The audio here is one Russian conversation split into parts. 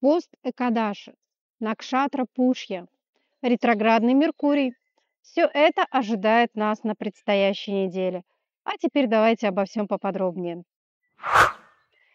пост Экадаши, Накшатра Пушья, ретроградный Меркурий. Все это ожидает нас на предстоящей неделе. А теперь давайте обо всем поподробнее.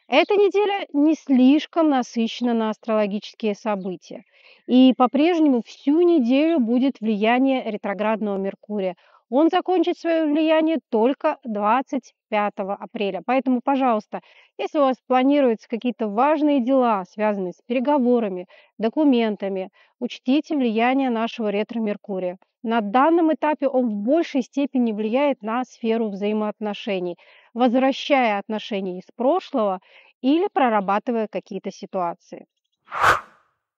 Эта неделя не слишком насыщена на астрологические события. И по-прежнему всю неделю будет влияние ретроградного Меркурия. Он закончит свое влияние только 25 апреля. Поэтому, пожалуйста, если у вас планируются какие-то важные дела, связанные с переговорами, документами, учтите влияние нашего ретро-меркурия. На данном этапе он в большей степени влияет на сферу взаимоотношений, возвращая отношения из прошлого или прорабатывая какие-то ситуации.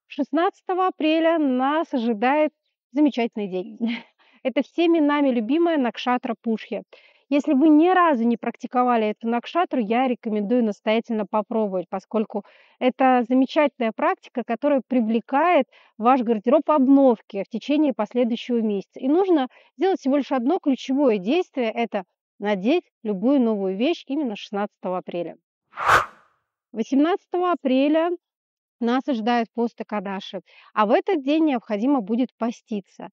16 апреля нас ожидает замечательный день. Это всеми нами любимая Накшатра Пушья. Если вы ни разу не практиковали эту накшатру, я рекомендую настоятельно попробовать, поскольку это замечательная практика, которая привлекает ваш гардероб обновки в течение последующего месяца. И нужно сделать всего лишь одно ключевое действие – это надеть любую новую вещь именно 16 апреля. 18 апреля нас ожидают посты Кадаши, а в этот день необходимо будет поститься.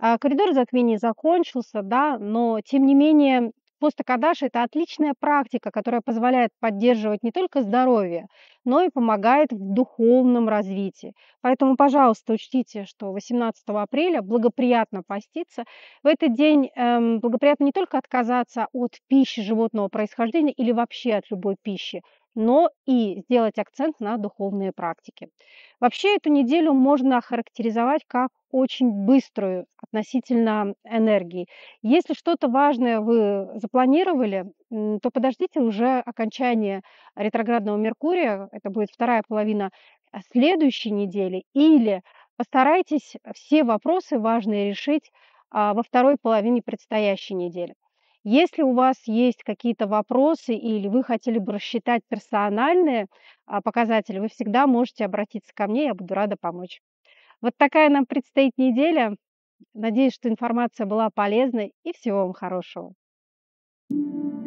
А, коридор затмений закончился, да, но тем не менее Постакадаш – это отличная практика, которая позволяет поддерживать не только здоровье, но и помогает в духовном развитии. Поэтому, пожалуйста, учтите, что 18 апреля благоприятно поститься. В этот день эм, благоприятно не только отказаться от пищи животного происхождения или вообще от любой пищи, но и сделать акцент на духовные практики. Вообще эту неделю можно охарактеризовать как очень быструю относительно энергии. Если что-то важное вы запланировали, то подождите уже окончания ретроградного Меркурия, это будет вторая половина а, следующей недели, или постарайтесь все вопросы важные решить а, во второй половине предстоящей недели. Если у вас есть какие-то вопросы или вы хотели бы рассчитать персональные а, показатели, вы всегда можете обратиться ко мне, я буду рада помочь. Вот такая нам предстоит неделя. Надеюсь, что информация была полезной и всего вам хорошего. thank you